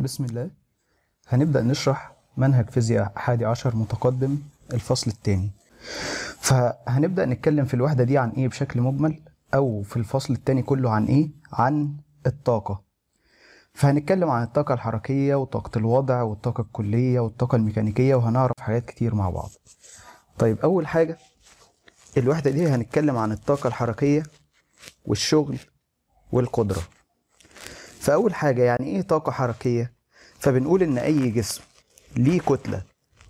بسم الله هنبدأ نشرح منهج فيزياء حادي عشر متقدم الفصل الثاني فهنبدأ نتكلم في الوحدة دي عن إيه بشكل مجمل أو في الفصل الثاني كله عن إيه عن الطاقة فهنتكلم عن الطاقة الحركية وطاقة الوضع والطاقة الكلية والطاقة الميكانيكية وهنعرف حاجات كتير مع بعض طيب أول حاجة الوحدة دي هنتكلم عن الطاقة الحركية والشغل والقدرة فأول حاجة يعني إيه طاقة حركية؟ فبنقول إن أي جسم ليه كتلة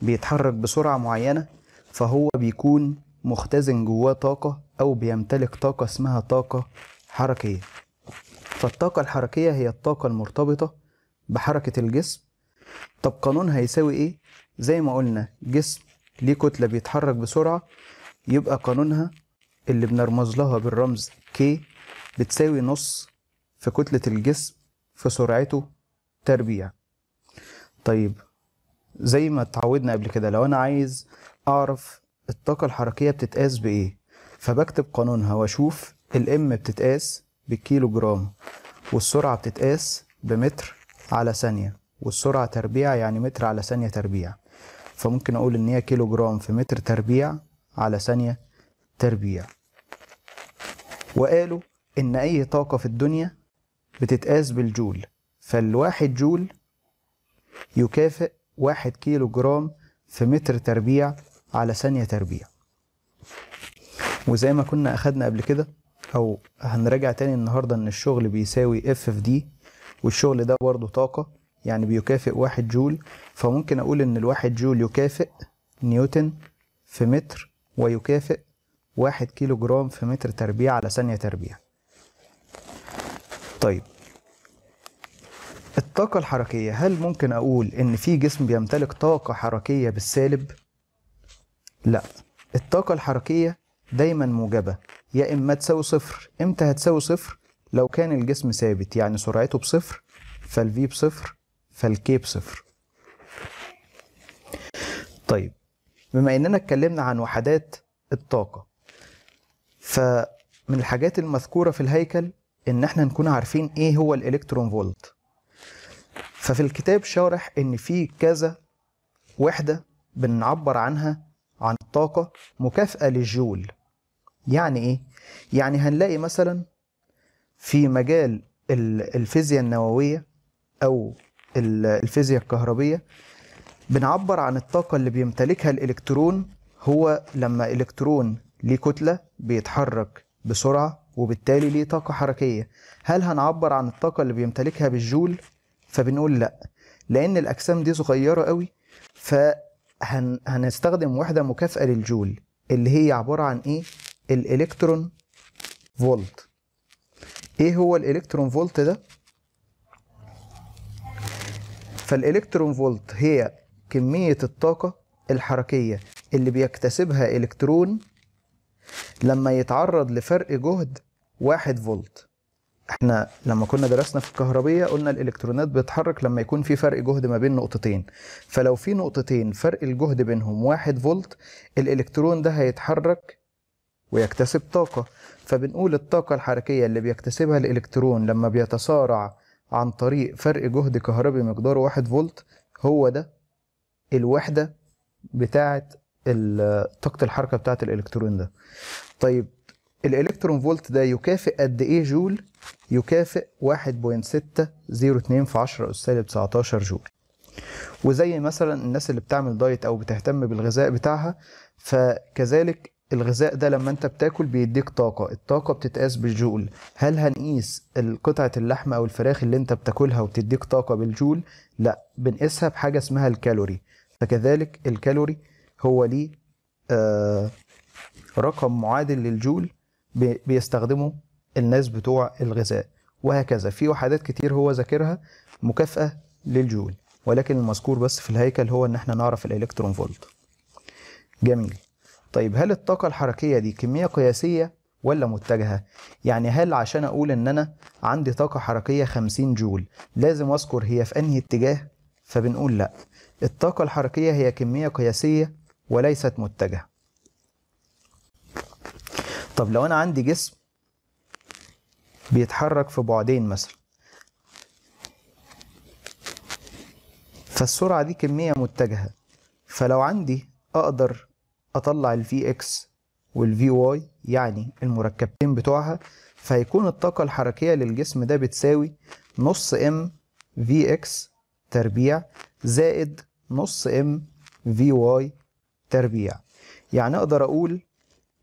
بيتحرك بسرعة معينة فهو بيكون مختزن جواه طاقة أو بيمتلك طاقة اسمها طاقة حركية فالطاقة الحركية هي الطاقة المرتبطة بحركة الجسم طب قانونها يساوي إيه؟ زي ما قلنا جسم ليه كتلة بيتحرك بسرعة يبقى قانونها اللي بنرمز لها بالرمز K بتساوي نص في كتلة الجسم في سرعته تربيع طيب زي ما اتعودنا قبل كده لو انا عايز اعرف الطاقة الحركية بتتقاس بايه فبكتب قانونها واشوف الام بتتقاس بالكيلو جرام والسرعة بتتقاس بمتر على ثانية والسرعة تربيع يعني متر على ثانية تربيع فممكن اقول ان هي كيلو جرام في متر تربيع على ثانية تربيع وقالوا ان اي طاقة في الدنيا بتتقاس بالجول فالواحد جول يكافئ واحد كيلو جرام في متر تربيع على ثانية تربيع وزي ما كنا أخدنا قبل كده أو هنراجع تاني النهاردة إن الشغل بيساوي اف في دي والشغل ده برضه طاقة يعني بيكافئ واحد جول فممكن أقول إن الواحد جول يكافئ نيوتن في متر ويكافئ واحد كيلو جرام في متر تربيع على ثانية تربيع طيب الطاقة الحركية هل ممكن أقول إن في جسم بيمتلك طاقة حركية بالسالب؟ لا الطاقة الحركية دايما موجبة يا إما تساوي صفر إمتى هتساوي صفر؟ لو كان الجسم ثابت يعني سرعته بصفر فالفي بصفر فالكي بصفر طيب بما إننا اتكلمنا عن وحدات الطاقة فمن الحاجات المذكورة في الهيكل ان احنا نكون عارفين ايه هو الالكترون فولت ففي الكتاب شارح ان في كذا وحده بنعبر عنها عن الطاقه مكافاه للجول يعني ايه يعني هنلاقي مثلا في مجال الفيزياء النوويه او الفيزياء الكهربيه بنعبر عن الطاقه اللي بيمتلكها الالكترون هو لما الكترون ليه كتله بيتحرك بسرعه وبالتالي ليه طاقة حركية هل هنعبر عن الطاقة اللي بيمتلكها بالجول فبنقول لا لأن الأجسام دي صغيرة قوي فهنستخدم وحدة مكافأة للجول اللي هي عبارة عن إيه الإلكترون فولت إيه هو الإلكترون فولت ده فالإلكترون فولت هي كمية الطاقة الحركية اللي بيكتسبها إلكترون لما يتعرض لفرق جهد واحد فولت احنا لما كنا درسنا في الكهربية قلنا الالكترونات بتتحرك لما يكون في فرق جهد ما بين نقطتين فلو في نقطتين فرق الجهد بينهم واحد فولت الالكترون ده هيتحرك ويكتسب طاقة فبنقول الطاقة الحركية اللي بيكتسبها الالكترون لما بيتسارع عن طريق فرق جهد كهربي مقداره واحد فولت هو ده الوحدة بتاعة طاقة الحركة بتاعة الالكترون ده طيب الالكترون فولت ده يكافئ قد ايه جول يكافئ 1.602 في 10 اس سالب 19 جول وزي مثلا الناس اللي بتعمل دايت او بتهتم بالغذاء بتاعها فكذلك الغذاء ده لما انت بتاكل بيديك طاقة الطاقة بتتقاس بالجول هل هنقيس قطعة اللحمة او الفراخ اللي انت بتاكلها وبتديك طاقة بالجول لا بنقيسها بحاجة اسمها الكالوري فكذلك الكالوري هو ليه آه رقم معادل للجول بيستخدموا الناس بتوع الغذاء وهكذا في وحدات كتير هو ذاكرها مكافأة للجول ولكن المذكور بس في الهيكل هو ان احنا نعرف الالكترون فولت جميل طيب هل الطاقة الحركية دي كمية قياسية ولا متجهة؟ يعني هل عشان أقول إن أنا عندي طاقة حركية 50 جول لازم أذكر هي في أنهي اتجاه؟ فبنقول لأ، الطاقة الحركية هي كمية قياسية وليست متجهة. طب لو انا عندي جسم بيتحرك في بعدين مثلا فالسرعة دي كمية متجهة فلو عندي أقدر أطلع ال Vx وال Vy يعني المركبتين بتوعها فهيكون الطاقة الحركية للجسم ده بتساوي نص ام Vx تربيع زائد نص ام Vy تربيع يعني أقدر أقول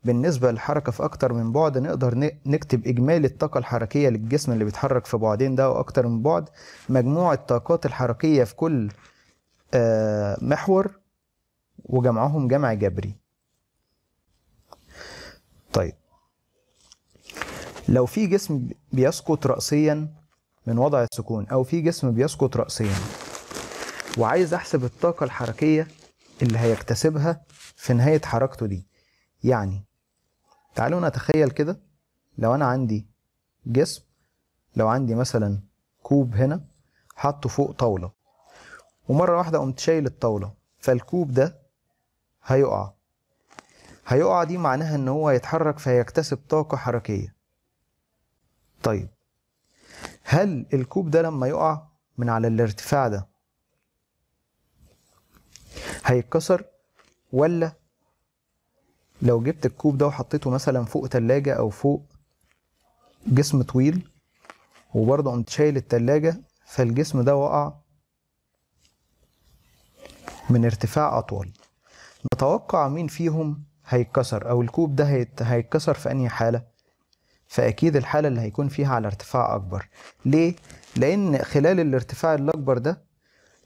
بالنسبة للحركة في أكتر من بعد نقدر نكتب إجمالي الطاقة الحركية للجسم اللي بيتحرك في بعدين ده وأكتر من بعد مجموع الطاقات الحركية في كل آه، محور وجمعهم جمع جبري طيب لو في جسم بيسقط رأسيا من وضع السكون أو في جسم بيسقط رأسيا وعايز أحسب الطاقة الحركية اللي هيكتسبها في نهاية حركته دي يعني تعالوا نتخيل كده لو انا عندي جسم لو عندي مثلا كوب هنا حاطه فوق طاوله ومره واحده قمت شايل الطاوله فالكوب ده هيقع هيقع دي معناها ان هو هيتحرك فيكتسب طاقه حركيه طيب هل الكوب ده لما يقع من على الارتفاع ده هيتكسر ولا لو جبت الكوب ده وحطيته مثلا فوق تلاجة أو فوق جسم طويل وبرضه قمت شايل التلاجة فالجسم ده وقع من ارتفاع أطول نتوقع مين فيهم هيتكسر أو الكوب ده هيت... هيتكسر في أنهي حالة فأكيد الحالة اللي هيكون فيها على ارتفاع أكبر ليه؟ لأن خلال الارتفاع الأكبر ده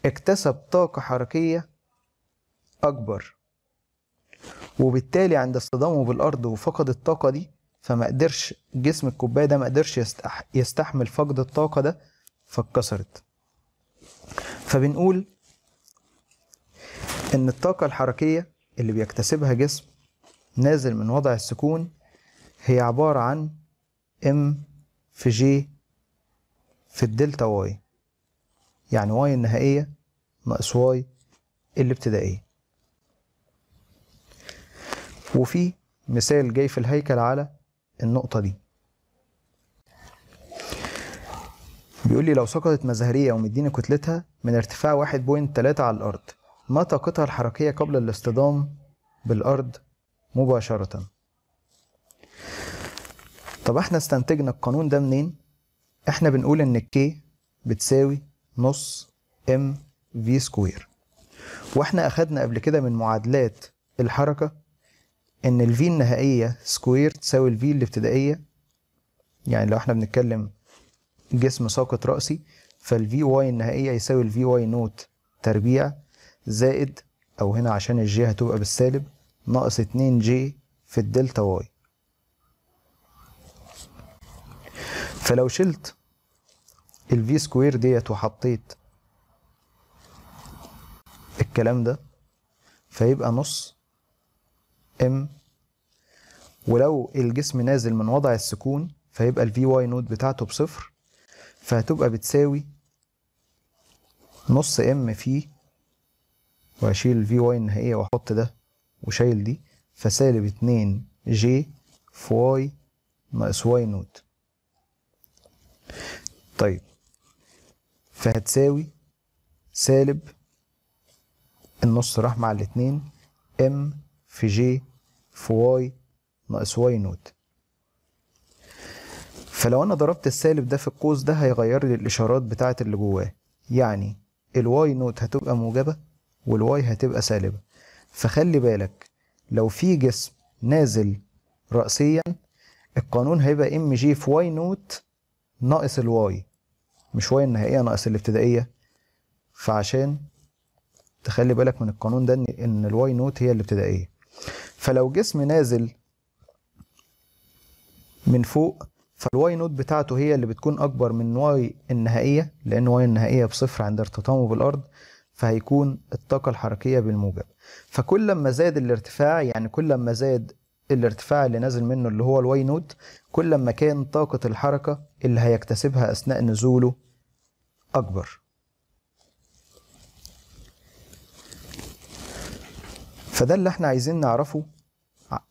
اكتسب طاقة حركية أكبر وبالتالي عند اصطدامه بالارض وفقد الطاقه دي فما قدرش جسم الكوبايه ده ما قدرش يستح يستحمل فقد الطاقه ده فاتكسرت فبنقول ان الطاقه الحركيه اللي بيكتسبها جسم نازل من وضع السكون هي عباره عن ام في جي في الدلتا واي يعني واي النهائيه ناقص واي الابتدائيه وفي مثال جاي في الهيكل على النقطة دي بيقول لي لو سقطت مزهرية ومديني كتلتها من ارتفاع 1.3 على الأرض ما طاقتها الحركية قبل الاصطدام بالأرض مباشرة طب احنا استنتجنا القانون ده منين؟ احنا بنقول ان كي بتساوي نص ام في سكوير واحنا اخدنا قبل كده من معادلات الحركة ان ال v النهائيه سكوير تساوي ال v الابتدائيه يعني لو احنا بنتكلم جسم ساقط راسي فال v y النهائيه يساوي ال v y نوت تربيع زائد او هنا عشان الجي هتبقى بالسالب ناقص 2 جي في الدلتا واي فلو شلت ال v سكوير ديت وحطيت الكلام ده فيبقى نص ام ولو الجسم نازل من وضع السكون فيبقى الفي واي نوت بتاعته بصفر فهتبقى بتساوي نص ام في واشيل الفي واي النهائية واحط ده وشايل دي فسالب اتنين جي في واي ناقص واي نوت طيب فهتساوي سالب النص راح مع الاتنين ام في جي في واي ناقص واي نوت فلو انا ضربت السالب ده في القوس ده هيغير لي الاشارات بتاعه اللي جواه يعني الواي نوت هتبقى موجبه والواي هتبقى سالبه فخلي بالك لو في جسم نازل رأسيا القانون هيبقى ام جي في واي نوت ناقص الواي مش واي النهائيه ناقص الابتدائيه فعشان تخلي بالك من القانون ده ان الواي نوت هي الابتدائيه فلو جسم نازل من فوق فالواي نوت بتاعته هي اللي بتكون اكبر من واي النهائيه لان واي النهائيه بصفر عند ارتطامه بالارض فهيكون الطاقه الحركيه بالموجب فكل ما زاد الارتفاع يعني كل ما زاد الارتفاع اللي نازل منه اللي هو الواي نوت كل ما كان طاقه الحركه اللي هيكتسبها اثناء نزوله اكبر فده اللي احنا عايزين نعرفه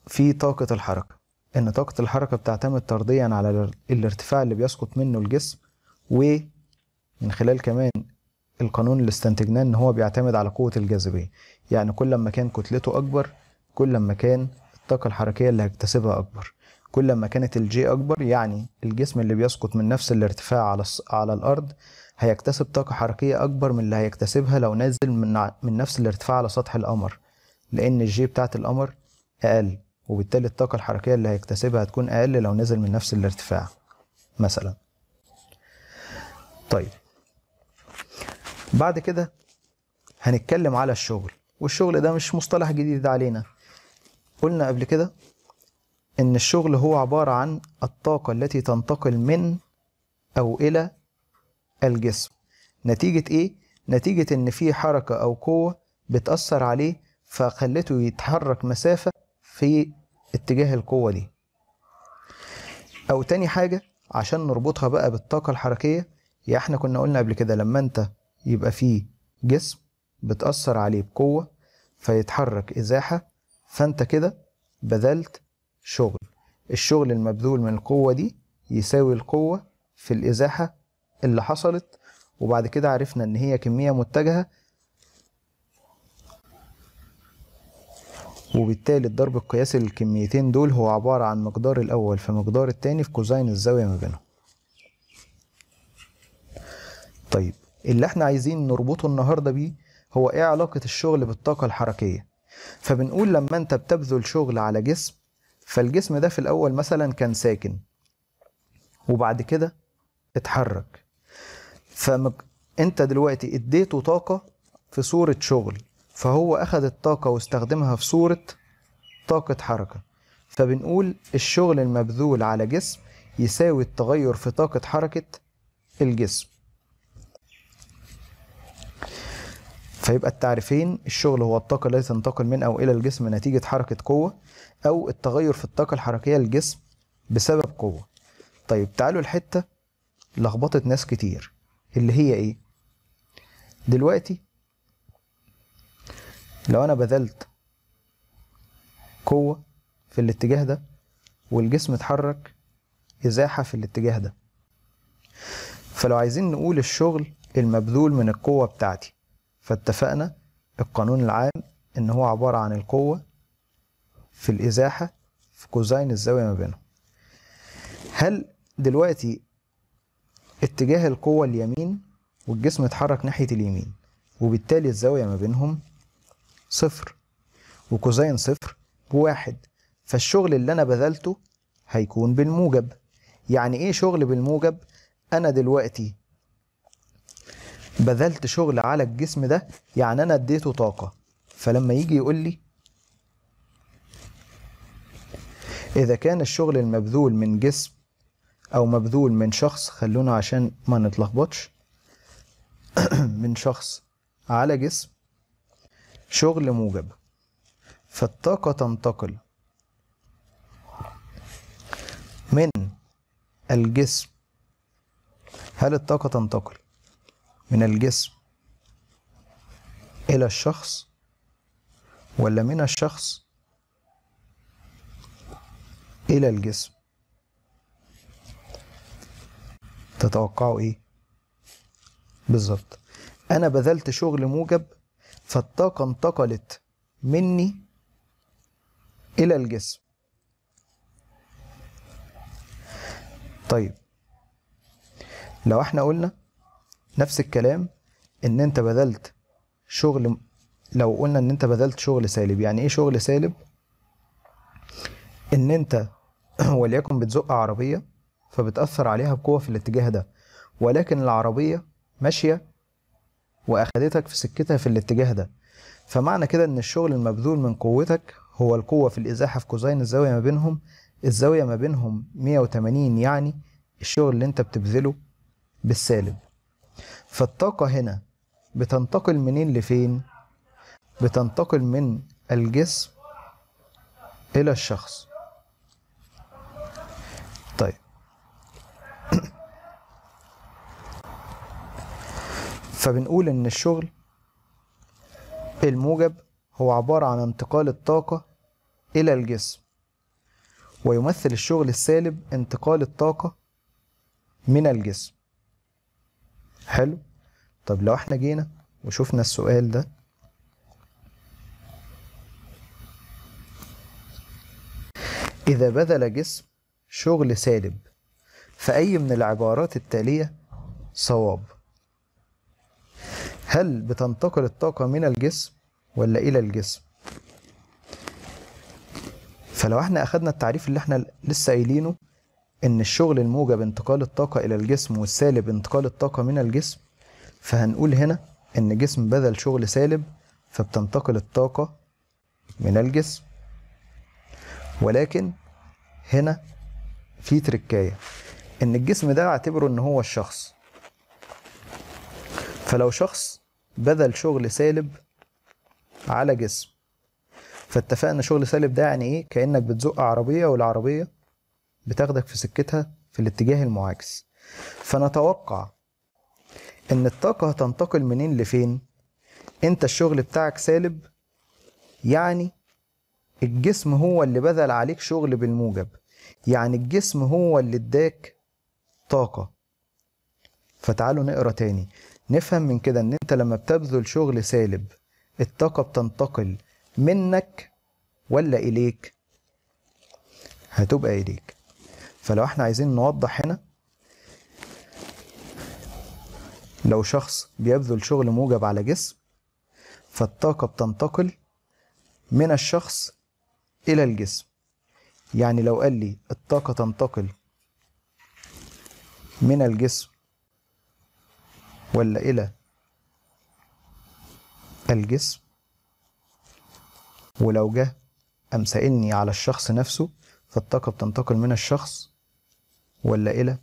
في طاقة الحركة ان طاقة الحركة بتعتمد طرديا على الارتفاع اللي بيسقط منه الجسم ومن خلال كمان القانون اللي استنتجناه ان هو بيعتمد على قوة الجاذبية يعني كل ما كان كتلته اكبر كل ما كان الطاقة الحركية اللي هيكتسبها اكبر كل ما كانت الجي اكبر يعني الجسم اللي بيسقط من نفس الارتفاع على على الارض هيكتسب طاقة حركية اكبر من اللي هيكتسبها لو نازل من من نفس الارتفاع على سطح القمر لأن الجي بتاعت القمر أقل وبالتالي الطاقة الحركية اللي هيكتسبها هتكون أقل لو نزل من نفس الارتفاع مثلا طيب بعد كده هنتكلم على الشغل والشغل ده مش مصطلح جديد علينا قلنا قبل كده ان الشغل هو عبارة عن الطاقة التي تنتقل من او الى الجسم نتيجة ايه؟ نتيجة ان في حركة او قوة بتأثر عليه فخلته يتحرك مسافة في اتجاه القوة دي أو تاني حاجة عشان نربطها بقى بالطاقة الحركية يا يعني احنا كنا قلنا قبل كده لما انت يبقى فيه جسم بتأثر عليه بقوة فيتحرك إزاحة فانت كده بذلت شغل الشغل المبذول من القوة دي يساوي القوة في الإزاحة اللي حصلت وبعد كده عرفنا إن هي كمية متجهة وبالتالي الضرب القياسي للكميتين دول هو عبارة عن مقدار الأول في مقدار التاني في كوزين الزاوية ما بينهم طيب اللي احنا عايزين نربطه النهاردة بيه هو ايه علاقة الشغل بالطاقة الحركية فبنقول لما انت بتبذل شغل على جسم فالجسم ده في الأول مثلا كان ساكن وبعد كده اتحرك فانت دلوقتي اديته طاقة في صورة شغل فهو أخد الطاقة واستخدمها في صورة طاقة حركة فبنقول الشغل المبذول على جسم يساوي التغير في طاقة حركة الجسم فيبقى التعريفين الشغل هو الطاقة التي تنتقل من أو إلى الجسم نتيجة حركة قوة أو التغير في الطاقة الحركية للجسم بسبب قوة طيب تعالوا الحتة لخبطت ناس كتير اللي هي إيه دلوقتي لو انا بذلت قوه في الاتجاه ده والجسم اتحرك ازاحه في الاتجاه ده فلو عايزين نقول الشغل المبذول من القوه بتاعتي فاتفقنا القانون العام ان هو عباره عن القوه في الازاحه في كوزين الزاويه ما بينهم هل دلوقتي اتجاه القوه اليمين والجسم اتحرك ناحيه اليمين وبالتالي الزاويه ما بينهم صفر وكوزين صفر بواحد فالشغل اللي أنا بذلته هيكون بالموجب يعني إيه شغل بالموجب؟ أنا دلوقتي بذلت شغل على الجسم ده يعني أنا اديته طاقة فلما يجي يقول لي إذا كان الشغل المبذول من جسم أو مبذول من شخص خلونا عشان ما نتلخبطش من شخص على جسم شغل موجب فالطاقة تنتقل من الجسم هل الطاقة تنتقل من الجسم إلى الشخص ولا من الشخص إلى الجسم تتوقعوا إيه بالظبط أنا بذلت شغل موجب فالطاقة انتقلت مني إلى الجسم طيب لو احنا قلنا نفس الكلام ان انت بذلت شغل لو قلنا ان انت بذلت شغل سالب يعني ايه شغل سالب ان انت وليكن بتزق عربية فبتأثر عليها بقوة في الاتجاه ده ولكن العربية ماشية واخدتك في سكتها في الاتجاه ده فمعنى كده ان الشغل المبذول من قوتك هو القوة في الازاحة في كوزين الزاوية ما بينهم الزاوية ما بينهم 180 يعني الشغل اللي انت بتبذله بالسالب فالطاقة هنا بتنتقل منين إيه لفين بتنتقل من الجسم الى الشخص فبنقول إن الشغل الموجب هو عبارة عن انتقال الطاقة إلى الجسم ويمثل الشغل السالب انتقال الطاقة من الجسم حلو طب لو احنا جينا وشفنا السؤال ده إذا بذل جسم شغل سالب فأي من العبارات التالية صواب هل بتنتقل الطاقة من الجسم ولا إلى الجسم؟ فلو احنا أخدنا التعريف اللي احنا لسه قايلينه إن الشغل الموجب انتقال الطاقة إلى الجسم والسالب انتقال الطاقة من الجسم فهنقول هنا إن جسم بذل شغل سالب فبتنتقل الطاقة من الجسم ولكن هنا في تركاية إن الجسم ده اعتبره إن هو الشخص فلو شخص بذل شغل سالب على جسم فاتفقنا شغل سالب ده يعني ايه كانك بتزق عربيه والعربيه بتاخدك في سكتها في الاتجاه المعاكس فنتوقع ان الطاقه هتنتقل منين لفين انت الشغل بتاعك سالب يعني الجسم هو اللي بذل عليك شغل بالموجب يعني الجسم هو اللي اداك طاقه فتعالوا نقرا تاني نفهم من كده ان انت لما بتبذل شغل سالب الطاقة بتنتقل منك ولا اليك هتبقى اليك فلو احنا عايزين نوضح هنا لو شخص بيبذل شغل موجب على جسم فالطاقة بتنتقل من الشخص إلى الجسم يعني لو قال لي الطاقة تنتقل من الجسم ولا إلى الجسم ولو جه أم سألني على الشخص نفسه فالطاقة بتنتقل من الشخص ولا إلى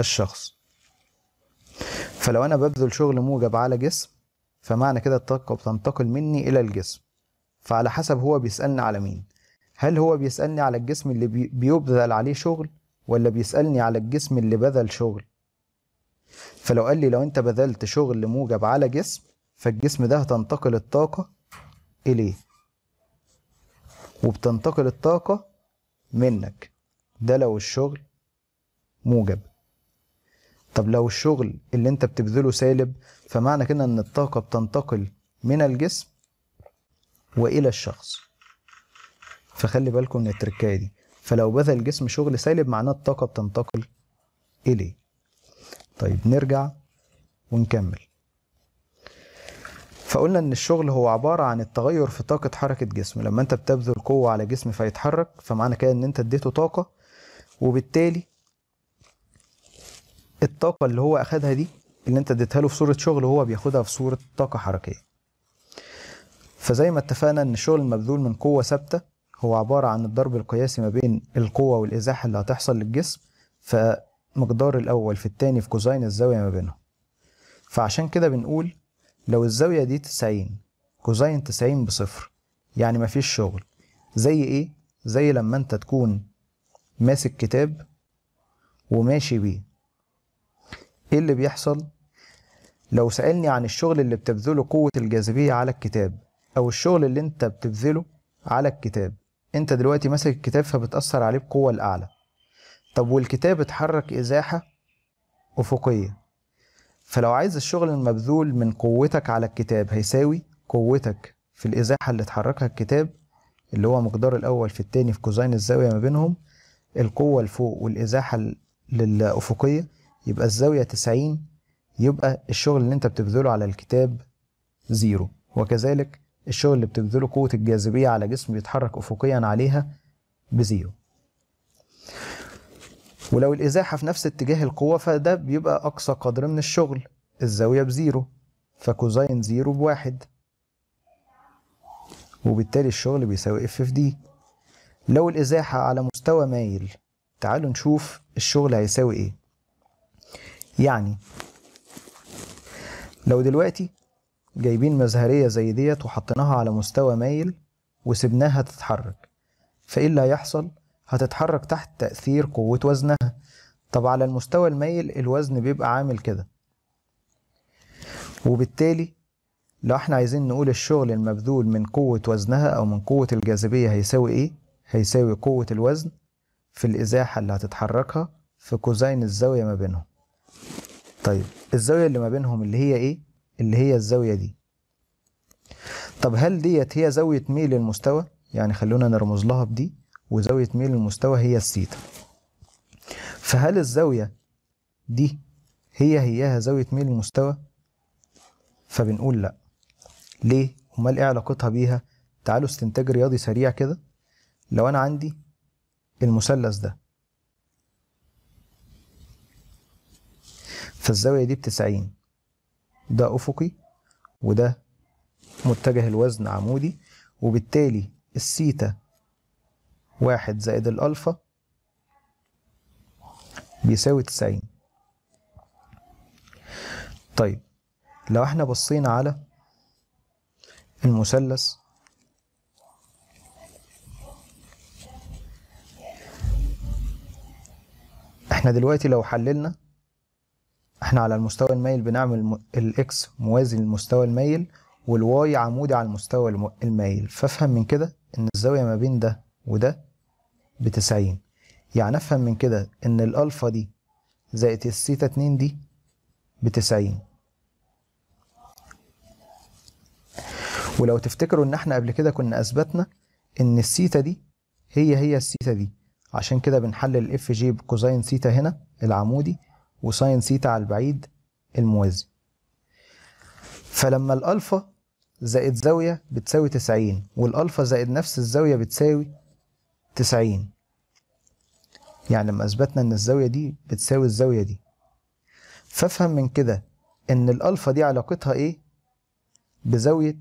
الشخص فلو أنا ببذل شغل موجب على جسم فمعنى كده الطاقة بتنتقل مني إلى الجسم فعلى حسب هو بيسألني على مين هل هو بيسألني على الجسم اللي بيبذل عليه شغل ولا بيسألني على الجسم اللي بذل شغل فلو قال لي لو انت بذلت شغل موجب على جسم فالجسم ده هتنتقل الطاقة إليه وبتنتقل الطاقة منك ده لو الشغل موجب طب لو الشغل اللي انت بتبذله سالب فمعنى كده ان الطاقة بتنتقل من الجسم وإلى الشخص فخلي بالكم من التركاية دي فلو بذل الجسم شغل سالب معناه الطاقة بتنتقل إليه طيب نرجع ونكمل فقلنا ان الشغل هو عبارة عن التغير في طاقة حركة جسم لما انت بتبذل قوة على جسم فيتحرك فمعنى كده ان انت اديته طاقة وبالتالي الطاقة اللي هو اخدها دي اللي انت اديتها له في صورة شغل هو بياخدها في صورة طاقة حركية فزي ما اتفقنا ان الشغل المبذول من قوة ثابتة هو عبارة عن الضرب القياسي ما بين القوة والازاحة اللي هتحصل للجسم ف مقدار الأول في التاني في كوزين الزاوية ما بينهم فعشان كده بنقول لو الزاوية دي تسعين كوزين تسعين بصفر يعني مفيش شغل زي ايه؟ زي لما انت تكون ماسك كتاب وماشي بيه ايه اللي بيحصل؟ لو سألني عن الشغل اللي بتبذله قوة الجاذبية على الكتاب أو الشغل اللي انت بتبذله على الكتاب انت دلوقتي ماسك الكتاب فبتأثر عليه بقوة الأعلى طب والكتاب اتحرك إزاحة أفقية فلو عايز الشغل المبذول من قوتك على الكتاب هيساوي قوتك في الإزاحة اللي اتحركها الكتاب اللي هو مقدار الأول في التاني في كوزين الزاوية ما بينهم القوة لفوق والإزاحة للأفقية يبقى الزاوية 90 يبقى الشغل اللي انت بتبذله على الكتاب زيرو وكذلك الشغل اللي بتبذله قوة الجاذبية على جسم بيتحرك أفقيا عليها بزيرو ولو الازاحه في نفس اتجاه القوه فده بيبقى اقصى قدر من الشغل الزاويه بزيرو فكوزين زيرو بواحد وبالتالي الشغل بيساوي اف في دي لو الازاحه على مستوى مايل تعالوا نشوف الشغل هيساوي ايه يعني لو دلوقتي جايبين مزهرية زي ديت وحطيناها على مستوى مايل وسبناها تتحرك فايه اللي هيحصل هتتحرك تحت تأثير قوة وزنها طب على المستوى الميل الوزن بيبقى عامل كده وبالتالي لو احنا عايزين نقول الشغل المبذول من قوة وزنها أو من قوة الجاذبية هيساوي إيه؟ هيساوي قوة الوزن في الإزاحة اللي هتتحركها في كوزين الزاوية ما بينهم طيب الزاوية اللي ما بينهم اللي هي إيه؟ اللي هي الزاوية دي طب هل ديت هي زاوية ميل المستوى؟ يعني خلونا نرمز لها بدي وزاوية ميل المستوى هي الثيتا فهل الزاوية دي هي هياها زاوية ميل المستوى فبنقول لا ليه امال ايه علاقتها بيها تعالوا استنتاج رياضي سريع كده لو انا عندي المثلث ده فالزاوية دي بتسعين ده أفقي وده متجه الوزن عمودي وبالتالي السيتا واحد زائد الألفا بيساوي تسعين طيب لو احنا بصينا على المثلث احنا دلوقتي لو حللنا احنا على المستوى المايل بنعمل الاكس موازي للمستوى المايل والواي عمودي على المستوى المايل فافهم من كده ان الزاوية ما بين ده وده ب 90 يعني افهم من كده ان الالفا دي زائد الثيتا 2 دي ب 90 ولو تفتكروا ان احنا قبل كده كنا اثبتنا ان الثيتا دي هي هي الثيتا دي عشان كده بنحلل اف جي بكوزين ثيتا هنا العمودي وساين ثيتا على البعيد الموازي فلما الالفا زائد زاويه بتساوي 90 والالفا زائد نفس الزاويه بتساوي 90 يعني لما اثبتنا ان الزاويه دي بتساوي الزاويه دي فافهم من كده ان الالفا دي علاقتها ايه بزاويه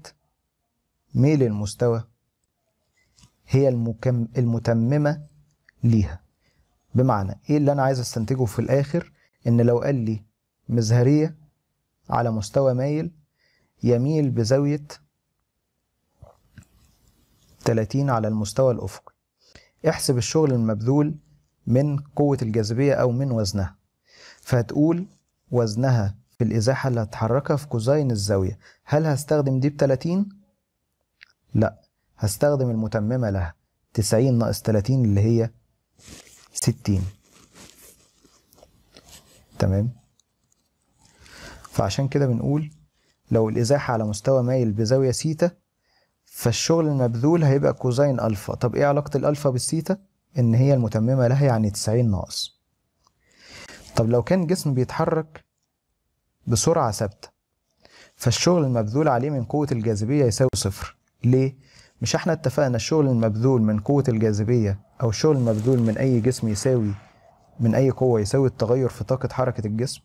ميل المستوى هي المكم المتممه ليها بمعنى ايه اللي انا عايز استنتجه في الاخر ان لو قال لي مزهريه على مستوى مايل يميل بزاويه 30 على المستوى الافقي احسب الشغل المبذول من قوة الجاذبية أو من وزنها فهتقول وزنها في الإزاحة اللي هتحركها في كوزين الزاوية هل هستخدم دي بتلاتين؟ لا هستخدم المتممة لها تسعين ناقص تلاتين اللي هي ستين تمام فعشان كده بنقول لو الإزاحة على مستوى مايل بزاوية سيتا فالشغل المبذول هيبقى كوزين الفا طب ايه علاقه الالفا بالثيتا ان هي المتممه لها يعني 90 ناقص طب لو كان جسم بيتحرك بسرعه ثابته فالشغل المبذول عليه من قوه الجاذبيه يساوي صفر ليه مش احنا اتفقنا الشغل المبذول من قوه الجاذبيه او الشغل المبذول من اي جسم يساوي من اي قوه يساوي التغير في طاقه حركه الجسم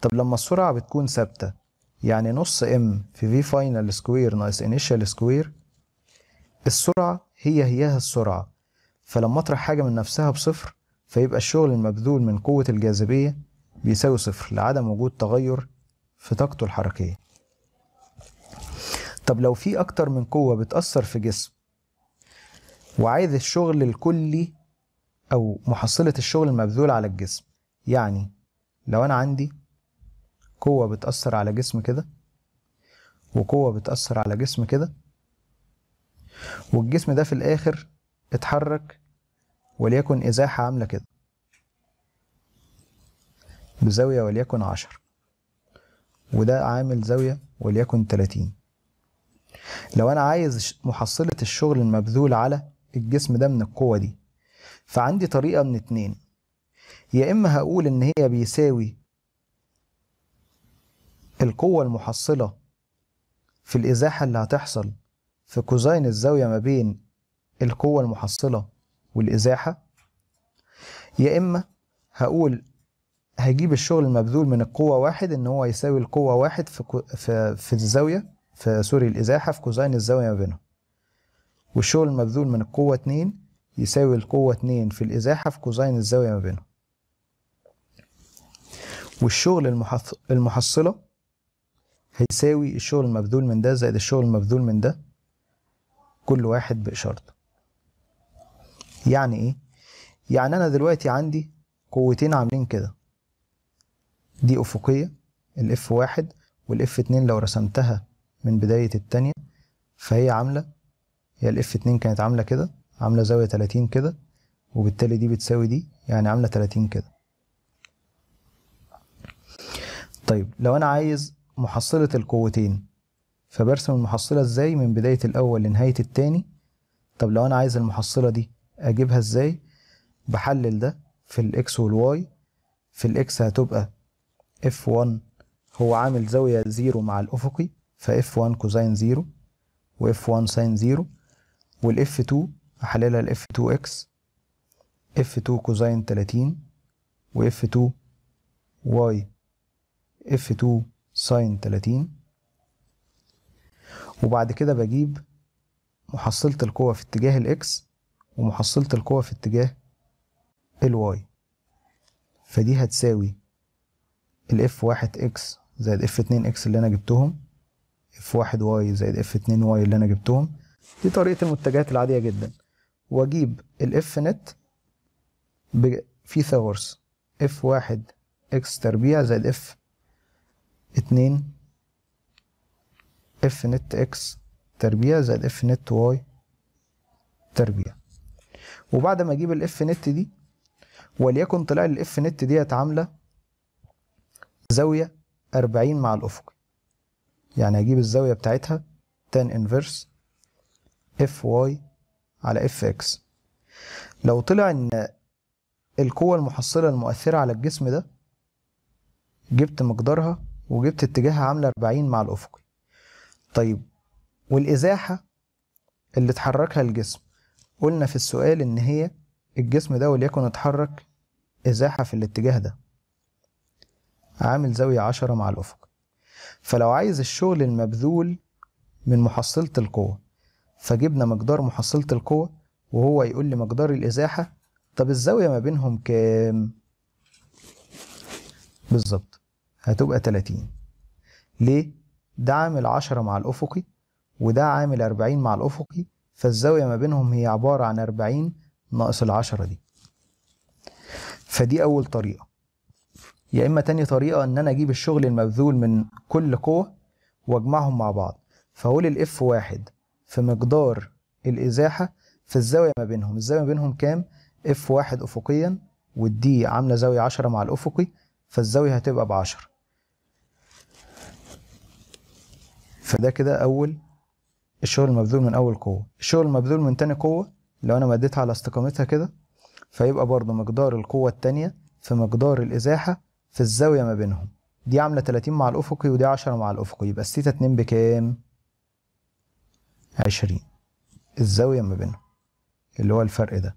طب لما السرعه بتكون ثابته يعني نص ام في في فاينل سكوير ناقص انيشال سكوير السرعة هي هياها السرعة فلما أطرح حاجة من نفسها بصفر فيبقى الشغل المبذول من قوة الجاذبية بيساوي صفر لعدم وجود تغير في طاقته الحركية طب لو في أكتر من قوة بتأثر في جسم وعايز الشغل الكلي أو محصلة الشغل المبذول على الجسم يعني لو أنا عندي قوة بتأثر على جسم كده وقوة بتأثر على جسم كده والجسم ده في الاخر اتحرك وليكن ازاحه عامله كده بزاويه وليكن عشر وده عامل زاويه وليكن 30 لو انا عايز محصله الشغل المبذول على الجسم ده من القوه دي فعندي طريقه من اتنين يا اما هقول ان هي بيساوي القوه المحصله في الازاحه اللي هتحصل في كوزين الزاوية ما بين القوة المحصلة والإزاحة يا إما هقول هجيب الشغل المبذول من القوة واحد إن هو يساوي القوة واحد في, كو في, في الزاوية في سوري الإزاحة في كوزين الزاوية ما بينهم والشغل المبذول من القوة اتنين يساوي القوة اتنين في الإزاحة في كوزين الزاوية ما بينهم والشغل المحص... المحصلة هيساوي الشغل المبذول من ده زائد الشغل المبذول من ده كل واحد بإشارته يعني إيه؟ يعني أنا دلوقتي عندي قوتين عاملين كده دي أفقية الإف واحد والإف اتنين لو رسمتها من بداية التانية فهي عاملة هي الإف اتنين كانت عاملة كده عاملة زاوية تلاتين كده وبالتالي دي بتساوي دي يعني عاملة تلاتين كده طيب لو أنا عايز محصلة القوتين فبرسم المحصلة ازاي من بداية الأول لنهاية التاني طب لو أنا عايز المحصلة دي أجيبها ازاي بحلل ده في الإكس والواي في الإكس هتبقى اف 1 هو عامل زاوية زيرو مع الأفقي فاف 1 كوزين زيرو واف 1 سين زيرو والاف 2 أحللها لاف 2 اكس اف 2 كوزين 30 واف 2 واي اف 2 سين تلاتين وبعد كده بجيب محصلة القوة في اتجاه الإكس ومحصلة القوة في اتجاه الواي فدي هتساوي الاف واحد اكس زائد اف اتنين اكس اللي انا جبتهم اف واحد واي زائد اف اتنين واي اللي انا جبتهم دي طريقة المتجهات العادية جدا واجيب الاف نت فيثاغورس اف واحد اكس تربيع زائد اف اتنين اف نت اكس تربيع زائد اف نت واي تربيع وبعد ما اجيب الاف نت دي وليكن طلع الاف نت ديت عامله زاويه 40 مع الافق يعني هجيب الزاويه بتاعتها tan انفرس اف واي على اف اكس لو طلع ان القوه المحصله المؤثره على الجسم ده جبت مقدارها وجبت اتجاهها عامله 40 مع الافق طيب والإزاحة اللي اتحركها الجسم قلنا في السؤال إن هي الجسم ده وليكن اتحرك إزاحة في الاتجاه ده عامل زاوية عشرة مع الأفق فلو عايز الشغل المبذول من محصلة القوة فجبنا مقدار محصلة القوة وهو يقول لي مقدار الإزاحة طب الزاوية ما بينهم كام؟ بالظبط هتبقى 30 ليه؟ ده عامل عشرة مع الأفقي وده عامل أربعين مع الأفقي فالزاوية ما بينهم هي عبارة عن أربعين ناقص العشرة دي فدي أول طريقة يا إما تاني طريقة إن أنا أجيب الشغل المبذول من كل قوة وأجمعهم مع بعض فأقول الإف واحد في مقدار الإزاحة في الزاوية ما بينهم الزاوية ما بينهم كام؟ إف واحد أفقيا والدي عاملة زاوية عشرة مع الأفقي فالزاوية هتبقى بعشرة فده كده اول الشغل المبذول من اول قوه الشغل المبذول من تاني قوه لو انا مديتها على استقامتها كده فيبقى برضه مقدار القوه التانيه في مقدار الازاحه في الزاويه ما بينهم دي عامله 30 مع الافقي ودي 10 مع الافقي يبقى الثيتا 2 بكام 20 الزاويه ما بينهم اللي هو الفرق ده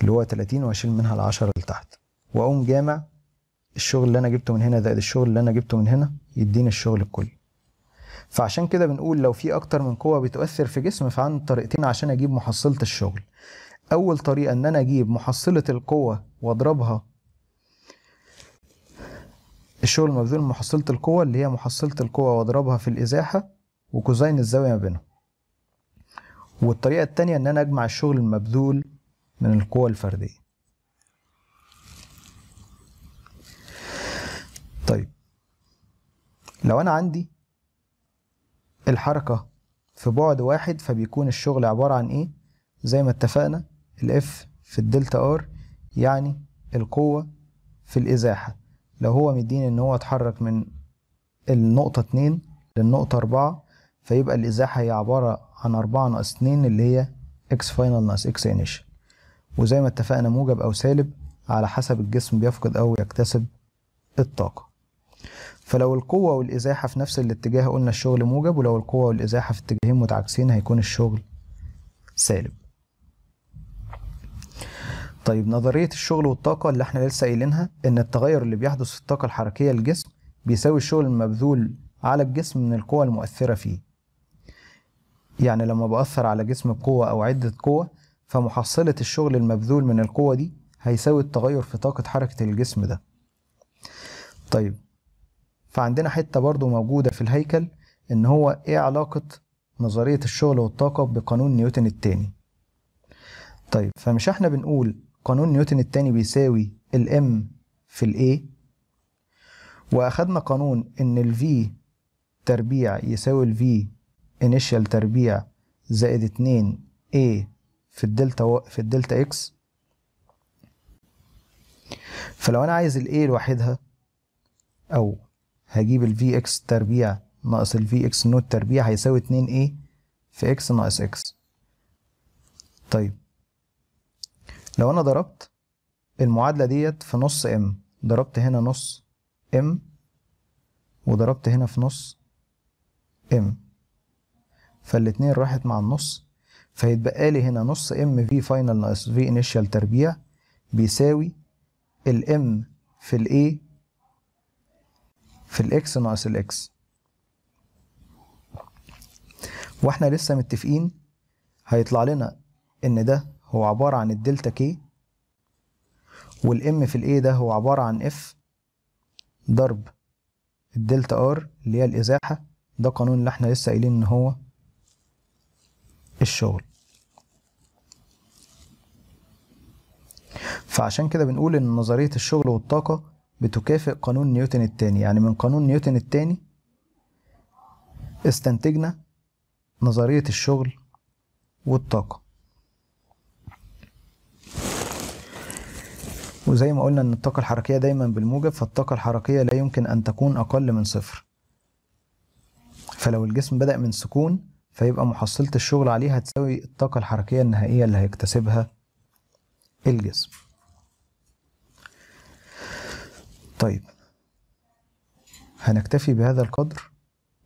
اللي هو 30 واشيل منها ال 10 تحت واقوم جامع الشغل اللي انا جبته من هنا زائد الشغل اللي انا جبته من هنا يديني الشغل الكلي فعشان كده بنقول لو في اكتر من قوه بتؤثر في جسم فعندي طريقتين عشان اجيب محصله الشغل اول طريقه ان انا اجيب محصله القوه واضربها الشغل المبذول من محصله القوه اللي هي محصله القوه واضربها في الازاحه وكوزين الزاويه ما بينهم والطريقه التانية ان انا اجمع الشغل المبذول من القوه الفرديه طيب لو انا عندي الحركة في بعد واحد فبيكون الشغل عبارة عن ايه زي ما اتفقنا الاف في الدلتا ار يعني القوة في الازاحة لو هو مديني ان هو اتحرك من النقطة اتنين للنقطة اربعة فيبقى الازاحة هي عبارة عن اربعة ناقص اتنين اللي هي اكس فاينل ناقص اكس انيشال وزي ما اتفقنا موجب او سالب على حسب الجسم بيفقد او يكتسب الطاقة فلو القوة والإزاحة في نفس الاتجاه قلنا الشغل موجب ولو القوة والإزاحة في اتجاهين متعاكسين هيكون الشغل سالب طيب نظرية الشغل والطاقة اللي احنا لسه قايلينها إن التغير اللي بيحدث في الطاقة الحركية للجسم بيساوي الشغل المبذول على الجسم من القوة المؤثرة فيه يعني لما بأثر على جسم بقوة أو عدة قوة فمحصلة الشغل المبذول من القوة دي هيساوي التغير في طاقة حركة الجسم ده طيب فعندنا حتة برضو موجودة في الهيكل إن هو إيه علاقة نظرية الشغل والطاقة بقانون نيوتن التاني طيب فمش احنا بنقول قانون نيوتن التاني بيساوي الام في الاي واخدنا قانون ان الفي تربيع يساوي الفي انيشال تربيع زائد 2 a في الدلتا و... في الدلتا اكس فلو انا عايز الاي لوحدها او هجيب الفي اكس تربيع ناقص الفي اكس نوت تربيع هيساوي 2 ايه في اكس ناقص اكس طيب لو انا ضربت المعادلة ديت في نص ام ضربت هنا نص ام وضربت هنا في نص ام فالاتنين راحت مع النص فهيتبقى لي هنا نص ام في فاينل ناقص في انيشال تربيع بيساوي الام في الايه في الاكس ناقص الاكس واحنا لسه متفقين هيطلع لنا ان ده هو عبارة عن الدلتا كي والام في الايه ده هو عبارة عن اف ضرب الدلتا ار اللي هي الازاحة ده قانون اللي احنا لسه قايلين ان هو الشغل فعشان كده بنقول ان نظرية الشغل والطاقة بتكافئ قانون نيوتن الثاني يعني من قانون نيوتن الثاني استنتجنا نظرية الشغل والطاقة وزي ما قلنا ان الطاقة الحركية دايما بالموجب فالطاقة الحركية لا يمكن ان تكون اقل من صفر فلو الجسم بدأ من سكون فيبقى محصلة الشغل عليه هتساوي الطاقة الحركية النهائية اللي هيكتسبها الجسم طيب هنكتفي بهذا القدر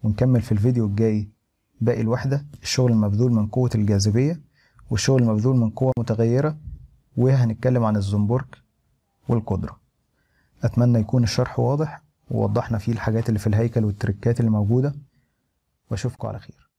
ونكمل في الفيديو الجاي باقي الوحدة الشغل المبذول من قوة الجاذبية والشغل المبذول من قوة متغيرة وهنتكلم عن الزنبرك والقدرة أتمنى يكون الشرح واضح ووضحنا فيه الحاجات اللي في الهيكل والتركات اللي موجودة وأشوفكم على خير